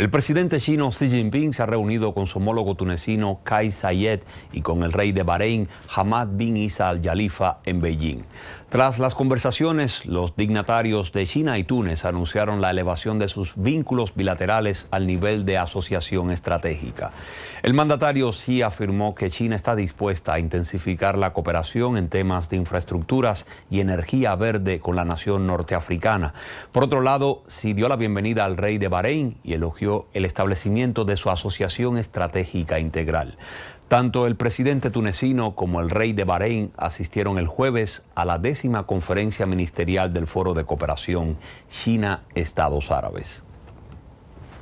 El presidente chino Xi Jinping se ha reunido con su homólogo tunecino Kai Sayed y con el rey de Bahrein Hamad bin Isa al Jalifa en Beijing. Tras las conversaciones, los dignatarios de China y Túnez anunciaron la elevación de sus vínculos bilaterales al nivel de asociación estratégica. El mandatario Xi afirmó que China está dispuesta a intensificar la cooperación en temas de infraestructuras y energía verde con la nación norteafricana. Por otro lado, Xi dio la bienvenida al rey de Bahrein y elogió el establecimiento de su asociación estratégica integral. Tanto el presidente tunecino como el rey de Bahrein asistieron el jueves a la décima conferencia ministerial del Foro de Cooperación China-Estados Árabes.